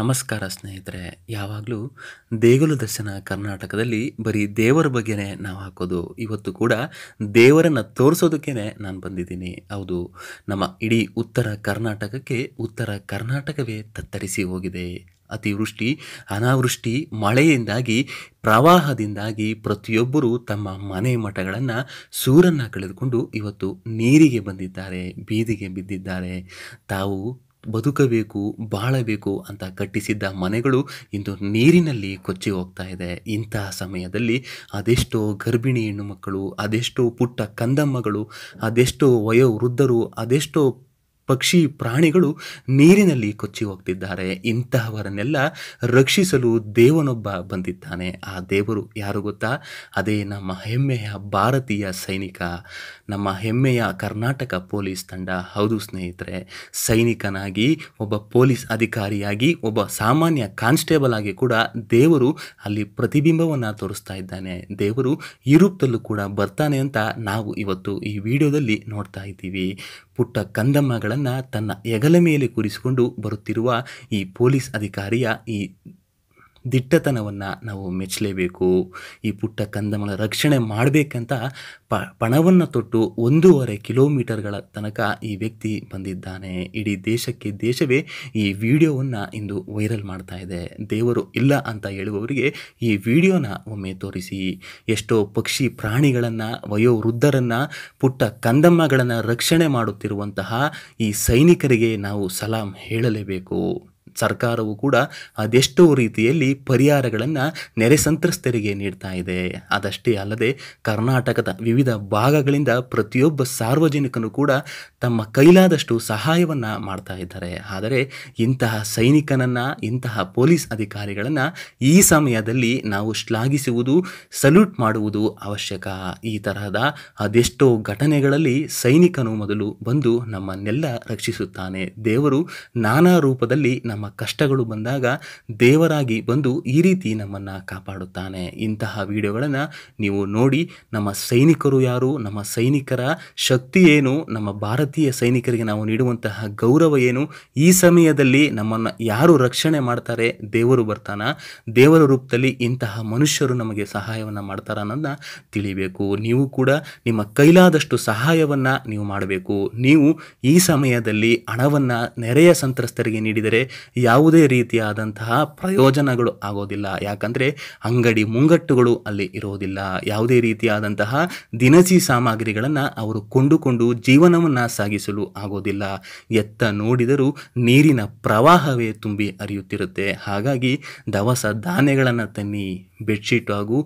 ನಮಸ್ಕಾರ ಸ್ನೇಹಿತರೆ ಯಾವಾಗಲೂ ದೇಗುಲ ದರ್ಶನ ಕರ್ನಾಟಕದಲ್ಲಿ ಬರೀ ದೇವರ ಬಗ್ಗೆನೇ ನಾವು ಹಾಕೋದು ಇವತ್ತು ಕೂಡ ದೇವರನ್ನು ತೋರಿಸೋದಕ್ಕೇ ನಾನು ಬಂದಿದ್ದೀನಿ ಹೌದು ನಮ್ಮ ಇಡೀ ಉತ್ತರ ಕರ್ನಾಟಕಕ್ಕೆ ಉತ್ತರ ಕರ್ನಾಟಕವೇ ತತ್ತರಿಸಿ ಹೋಗಿದೆ ಅತಿವೃಷ್ಟಿ ಅನಾವೃಷ್ಟಿ ಮಳೆಯಿಂದಾಗಿ ಪ್ರವಾಹದಿಂದಾಗಿ ಪ್ರತಿಯೊಬ್ಬರೂ ತಮ್ಮ ಮನೆ ಮಠಗಳನ್ನು ಸೂರನ್ನು ಕಳೆದುಕೊಂಡು ಇವತ್ತು ನೀರಿಗೆ ಬಂದಿದ್ದಾರೆ ಬೀದಿಗೆ ಬಿದ್ದಿದ್ದಾರೆ ತಾವು ಬದುಕಬೇಕು ಬಾಳಬೇಕು ಅಂತ ಕಟ್ಟಿಸಿದ್ದ ಮನೆಗಳು ಇಂದು ನೀರಿನಲ್ಲಿ ಕೊಚ್ಚಿ ಹೋಗ್ತಾ ಇದೆ ಇಂತಹ ಸಮಯದಲ್ಲಿ ಅದೆಷ್ಟೋ ಗರ್ಭಿಣಿ ಹೆಣ್ಣುಮಕ್ಕಳು ಅದೆಷ್ಟೋ ಪುಟ್ಟ ಕಂದಮ್ಮಗಳು ಅದೆಷ್ಟೋ ವಯೋವೃದ್ಧರು ಅದೆಷ್ಟೋ ಪಕ್ಷಿ ಪ್ರಾಣಿಗಳು ನೀರಿನಲ್ಲಿ ಕೊಚ್ಚಿ ಹೋಗ್ತಿದ್ದಾರೆ ಇಂತಹವರನ್ನೆಲ್ಲ ರಕ್ಷಿಸಲು ದೇವನೊಬ್ಬ ಬಂದಿದ್ದಾನೆ ಆ ದೇವರು ಯಾರು ಗೊತ್ತಾ ಅದೇ ನಮ್ಮ ಹೆಮ್ಮೆಯ ಭಾರತೀಯ ಸೈನಿಕ ನಮ್ಮ ಹೆಮ್ಮೆಯ ಕರ್ನಾಟಕ ಪೊಲೀಸ್ ತಂಡ ಹೌದು ಸ್ನೇಹಿತರೆ ಸೈನಿಕನಾಗಿ ಒಬ್ಬ ಪೊಲೀಸ್ ಅಧಿಕಾರಿಯಾಗಿ ಒಬ್ಬ ಸಾಮಾನ್ಯ ಕಾನ್ಸ್ಟೇಬಲ್ ಆಗಿ ಕೂಡ ದೇವರು ಅಲ್ಲಿ ಪ್ರತಿಬಿಂಬವನ್ನು ತೋರಿಸ್ತಾ ಇದ್ದಾನೆ ದೇವರು ಇರುಪ್ತಲ್ಲೂ ಕೂಡ ಬರ್ತಾನೆ ಅಂತ ನಾವು ಇವತ್ತು ಈ ವಿಡಿಯೋದಲ್ಲಿ ನೋಡ್ತಾ ಇದ್ದೀವಿ ಪುಟ್ಟ ಕಂದಮ್ಮಗಳನ್ನು ತನ್ನ ಎಗಲ ಮೇಲೆ ಕೂರಿಸಿಕೊಂಡು ಬರುತ್ತಿರುವ ಈ ಪೊಲೀಸ್ ಅಧಿಕಾರಿಯ ಈ ದಿಟ್ಟತನವನ್ನು ನಾವು ಮೆಚ್ಚಲೇಬೇಕು ಈ ಪುಟ್ಟ ಕಂದಮ್ಮಗಳ ರಕ್ಷಣೆ ಮಾಡಬೇಕಂತ ಪ ಪಣವನ್ನು ತೊಟ್ಟು ಒಂದೂವರೆ ಕಿಲೋಮೀಟರ್ಗಳ ತನಕ ಈ ವ್ಯಕ್ತಿ ಬಂದಿದ್ದಾನೆ ಇಡೀ ದೇಶಕ್ಕೆ ದೇಶವೇ ಈ ವಿಡಿಯೋವನ್ನು ಇಂದು ವೈರಲ್ ಮಾಡ್ತಾ ಇದೆ ದೇವರು ಇಲ್ಲ ಅಂತ ಹೇಳುವವರಿಗೆ ಈ ವಿಡಿಯೋನ ಒಮ್ಮೆ ತೋರಿಸಿ ಎಷ್ಟೋ ಪಕ್ಷಿ ಪ್ರಾಣಿಗಳನ್ನು ವಯೋವೃದ್ಧರನ್ನು ಪುಟ್ಟ ಕಂದಮ್ಮಗಳನ್ನು ರಕ್ಷಣೆ ಮಾಡುತ್ತಿರುವಂತಹ ಈ ಸೈನಿಕರಿಗೆ ನಾವು ಸಲಾಂ ಹೇಳಲೇಬೇಕು ಸರ್ಕಾರವು ಕೂಡ ಅದೆಷ್ಟೋ ರೀತಿಯಲ್ಲಿ ಪರಿಹಾರಗಳನ್ನು ನೆರೆ ಸಂತ್ರಸ್ತರಿಗೆ ನೀಡ್ತಾ ಇದೆ ಅದಷ್ಟೇ ಅಲ್ಲದೆ ಕರ್ನಾಟಕದ ವಿವಿಧ ಭಾಗಗಳಿಂದ ಪ್ರತಿಯೊಬ್ಬ ಸಾರ್ವಜನಿಕನು ಕೂಡ ತಮ್ಮ ಕೈಲಾದಷ್ಟು ಸಹಾಯವನ್ನು ಮಾಡ್ತಾ ಇದ್ದಾರೆ ಆದರೆ ಇಂತಹ ಸೈನಿಕನನ್ನು ಇಂತಹ ಪೊಲೀಸ್ ಅಧಿಕಾರಿಗಳನ್ನು ಈ ಸಮಯದಲ್ಲಿ ನಾವು ಶ್ಲಾಘಿಸುವುದು ಸಲ್ಯೂಟ್ ಮಾಡುವುದು ಅವಶ್ಯಕ ಈ ತರಹದ ಅದೆಷ್ಟೋ ಘಟನೆಗಳಲ್ಲಿ ಸೈನಿಕನು ಮೊದಲು ಬಂದು ನಮ್ಮನ್ನೆಲ್ಲ ರಕ್ಷಿಸುತ್ತಾನೆ ದೇವರು ನಾನಾ ರೂಪದಲ್ಲಿ ನಮ್ಮ ನಮ್ಮ ಕಷ್ಟಗಳು ಬಂದಾಗ ದೇವರಾಗಿ ಬಂದು ಈ ರೀತಿ ನಮ್ಮನ್ನು ಕಾಪಾಡುತ್ತಾನೆ ಇಂತಹ ವಿಡಿಯೋಗಳನ್ನು ನೀವು ನೋಡಿ ನಮ್ಮ ಸೈನಿಕರು ಯಾರು ನಮ್ಮ ಸೈನಿಕರ ಶಕ್ತಿ ಏನು ನಮ್ಮ ಭಾರತೀಯ ಸೈನಿಕರಿಗೆ ನಾವು ನೀಡುವಂತಹ ಗೌರವ ಏನು ಈ ಸಮಯದಲ್ಲಿ ನಮ್ಮನ್ನು ಯಾರು ರಕ್ಷಣೆ ಮಾಡ್ತಾರೆ ದೇವರು ಬರ್ತಾನ ದೇವರ ರೂಪದಲ್ಲಿ ಇಂತಹ ಮನುಷ್ಯರು ನಮಗೆ ಸಹಾಯವನ್ನು ಮಾಡ್ತಾರ ಅನ್ನೋದನ್ನ ತಿಳಿಬೇಕು ನೀವು ಕೂಡ ನಿಮ್ಮ ಕೈಲಾದಷ್ಟು ಸಹಾಯವನ್ನು ನೀವು ಮಾಡಬೇಕು ನೀವು ಈ ಸಮಯದಲ್ಲಿ ಹಣವನ್ನು ನೆರೆಯ ಸಂತ್ರಸ್ತರಿಗೆ ನೀಡಿದರೆ ಯಾವುದೇ ರೀತಿಯಾದಂತಹ ಪ್ರಯೋಜನಗಳು ಆಗೋದಿಲ್ಲ ಯಾಕಂದರೆ ಅಂಗಡಿ ಮುಂಗಟ್ಟುಗಳು ಅಲ್ಲಿ ಇರೋದಿಲ್ಲ ಯಾವುದೇ ರೀತಿಯಾದಂತಹ ದಿನಸಿ ಸಾಮಗ್ರಿಗಳನ್ನು ಅವರು ಕೊಂಡುಕೊಂಡು ಜೀವನವನ್ನು ಸಾಗಿಸಲು ಆಗೋದಿಲ್ಲ ಎತ್ತ ನೋಡಿದರೂ ನೀರಿನ ಪ್ರವಾಹವೇ ತುಂಬಿ ಅರಿಯುತ್ತಿರುತ್ತೆ ಹಾಗಾಗಿ ದವಸ ಧಾನ್ಯಗಳನ್ನು ತನ್ನಿ ಬೆಡ್ಶೀಟ್ ಹಾಗೂ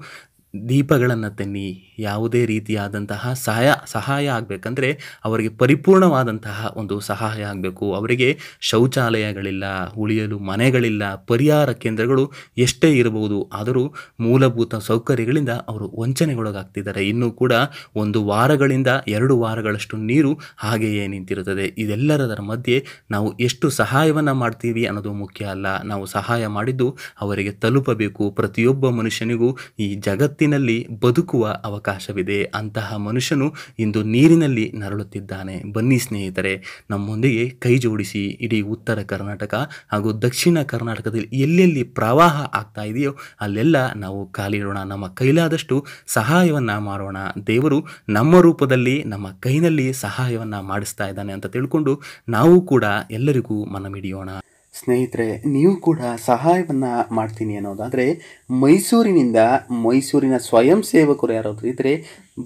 ದೀಪಗಳನ್ನು ತನ್ನಿ ಯಾವುದೇ ರೀತಿಯಾದಂತಹ ಸಹಾಯ ಸಹಾಯ ಆಗಬೇಕಂದ್ರೆ ಅವರಿಗೆ ಪರಿಪೂರ್ಣವಾದಂತಹ ಒಂದು ಸಹಾಯ ಆಗಬೇಕು ಅವರಿಗೆ ಶೌಚಾಲಯಗಳಿಲ್ಲ ಉಳಿಯಲು ಮನೆಗಳಿಲ್ಲ ಪರಿಹಾರ ಕೇಂದ್ರಗಳು ಎಷ್ಟೇ ಇರಬಹುದು ಆದರೂ ಮೂಲಭೂತ ಸೌಕರ್ಯಗಳಿಂದ ಅವರು ವಂಚನೆಗೊಳಗಾಗ್ತಿದ್ದಾರೆ ಇನ್ನೂ ಕೂಡ ಒಂದು ವಾರಗಳಿಂದ ಎರಡು ವಾರಗಳಷ್ಟು ನೀರು ಹಾಗೆಯೇ ನಿಂತಿರುತ್ತದೆ ಇದೆಲ್ಲರದರ ಮಧ್ಯೆ ನಾವು ಎಷ್ಟು ಸಹಾಯವನ್ನು ಮಾಡ್ತೀವಿ ಅನ್ನೋದು ಮುಖ್ಯ ಅಲ್ಲ ನಾವು ಸಹಾಯ ಮಾಡಿದ್ದು ಅವರಿಗೆ ತಲುಪಬೇಕು ಪ್ರತಿಯೊಬ್ಬ ಮನುಷ್ಯನಿಗೂ ಈ ಜಗತ್ತು ಜಗತ್ತಿನಲ್ಲಿ ಬದುಕುವ ಅವಕಾಶವಿದೆ ಅಂತಹ ಮನುಷ್ಯನು ಇಂದು ನೀರಿನಲ್ಲಿ ನರಳುತ್ತಿದ್ದಾನೆ ಬನ್ನಿ ಸ್ನೇಹಿತರೆ ನಮ್ಮೊಂದಿಗೆ ಕೈ ಜೋಡಿಸಿ ಇಡೀ ಉತ್ತರ ಕರ್ನಾಟಕ ಹಾಗೂ ದಕ್ಷಿಣ ಕರ್ನಾಟಕದಲ್ಲಿ ಎಲ್ಲೆಲ್ಲಿ ಪ್ರವಾಹ ಆಗ್ತಾ ಇದೆಯೋ ಅಲ್ಲೆಲ್ಲ ನಾವು ಕಾಲಿಡೋಣ ನಮ್ಮ ಕೈಲಾದಷ್ಟು ಸಹಾಯವನ್ನು ಮಾಡೋಣ ದೇವರು ನಮ್ಮ ರೂಪದಲ್ಲಿ ನಮ್ಮ ಕೈನಲ್ಲಿ ಸಹಾಯವನ್ನು ಮಾಡಿಸ್ತಾ ಇದ್ದಾನೆ ಅಂತ ತಿಳ್ಕೊಂಡು ನಾವು ಕೂಡ ಎಲ್ಲರಿಗೂ ಮನಮಿಡಿಯೋಣ ಸ್ನೇಹಿತರೆ ನೀವು ಕೂಡ ಸಹಾಯವನ್ನು ಮಾಡ್ತೀನಿ ಅನ್ನೋದಾದರೆ ಮೈಸೂರಿನಿಂದ ಮೈಸೂರಿನ ಸ್ವಯಂ ಸೇವಕರು ಯಾರಾದರೂ ಇದ್ದರೆ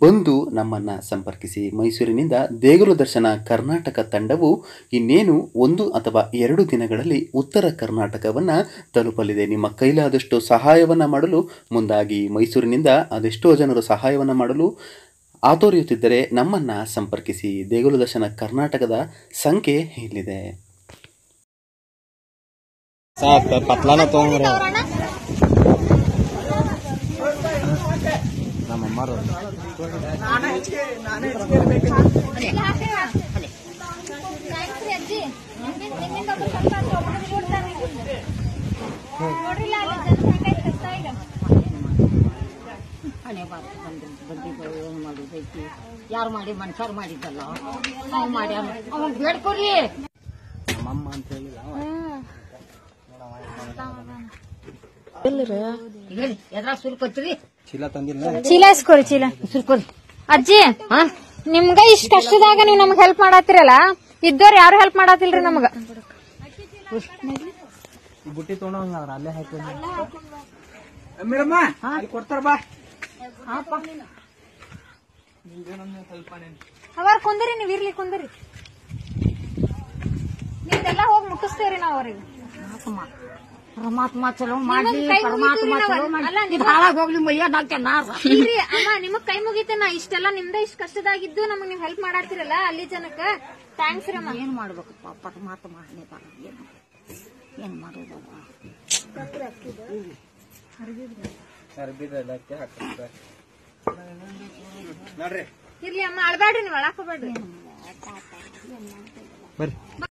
ಬಂದು ನಮ್ಮನ್ನು ಸಂಪರ್ಕಿಸಿ ಮೈಸೂರಿನಿಂದ ದೇಗುಲ ದರ್ಶನ ಕರ್ನಾಟಕ ತಂಡವು ಇನ್ನೇನು ಒಂದು ಅಥವಾ ಎರಡು ದಿನಗಳಲ್ಲಿ ಉತ್ತರ ಕರ್ನಾಟಕವನ್ನು ತಲುಪಲಿದೆ ನಿಮ್ಮ ಕೈಲಾದಷ್ಟು ಸಹಾಯವನ್ನು ಮಾಡಲು ಮುಂದಾಗಿ ಮೈಸೂರಿನಿಂದ ಅದೆಷ್ಟೋ ಜನರು ಸಹಾಯವನ್ನು ಮಾಡಲು ಆತೋರಿಯುತ್ತಿದ್ದರೆ ನಮ್ಮನ್ನು ಸಂಪರ್ಕಿಸಿ ದೇಗುಲ ದರ್ಶನ ಕರ್ನಾಟಕದ ಸಂಖ್ಯೆ ಇಲ್ಲಿದೆ ಸಾಕು ಮಾಡುದು eh, ಯಾರು ಮಾಡಿ ಮನುಷ್ಯರು ಮಾಡಿದ್ದಲ್ಲ ಮಾಡಿ ಬೇಡ್ಕೊರಿ ನಮ್ಮಮ್ಮ ಅಂತ ಹೇಳಿ ಚೀಲ ಇಸ್ಕೊರಿ ಚೀಲ ಅಜ್ಜಿ ನಿಮ್ಗ ಇಷ್ಟ ಕಷ್ಟದಾಗ ನೀವ್ ನಮ್ಗ್ ಹೆಲ್ಪ್ ಮಾಡತ್ತಿರಲ್ಲ ಇದ್ದೋರ್ ಯಾರು ಹೆಲ್ಪ್ ಮಾಡತ್ತಿಲ್ರಿ ನಮಗ ಬುಟ್ಟಿ ಅಲ್ಲೇ ಹಾಕಿ ಕೊಡ್ತಾರ ಬಾ ಅವ್ರ ಕುಂದರಿ ನೀವ್ ಇರ್ಲಿ ಕುಂದರಿ ನೀವೆಲ್ಲ ಹೋಗಿ ಮುಟ್ಟಿಸ್ತೇವ್ರಿ ನಾವ್ ಅವ್ರಿಗೆ ಪರಮಾತ್ಮ ಚಲೋ ಮಾಡಿ ಪರಮಾತ್ಮ ಚಲೋ ಮಾಡಿ ಹಾಳಾಗಿ ಹೋಗ್ಲಿ ಮಯ್ಯ ನಾಲ್ಕೆ ನಾರ ಅಮ್ಮ ನಿಮಗ್ ಕೈ ಮುಗಿತೇನ ಇಷ್ಟೆಲ್ಲ ನಿಮ್ದ ಇಷ್ಟ ಕಷ್ಟದಾಗಿದ್ದು ನಮಗ್ ನೀವ್ ಹೆಲ್ಪ್ ಮಾಡಾತಿರಲ್ಲ ಅಲ್ಲಿ ಜನಕ್ಕ ಥ್ಯಾಂಕ್ಸ್ ರೀ ಅಮ್ಮ ಏನ್ ಮಾಡ್ಬೇಕಪ್ಪ ಪರಮಾತ್ಮ ಹಣೆ ಬರ ಏನ್ ಏನ್ ಮಾಡೋದು ಇರ್ಲಿ ಅಮ್ಮ ಅಳ್ಬೇಡ್ರಿ ನೀವ್ ಅಳಾಕೋಬೇಡ್ರಿ ಬರ್ರಿ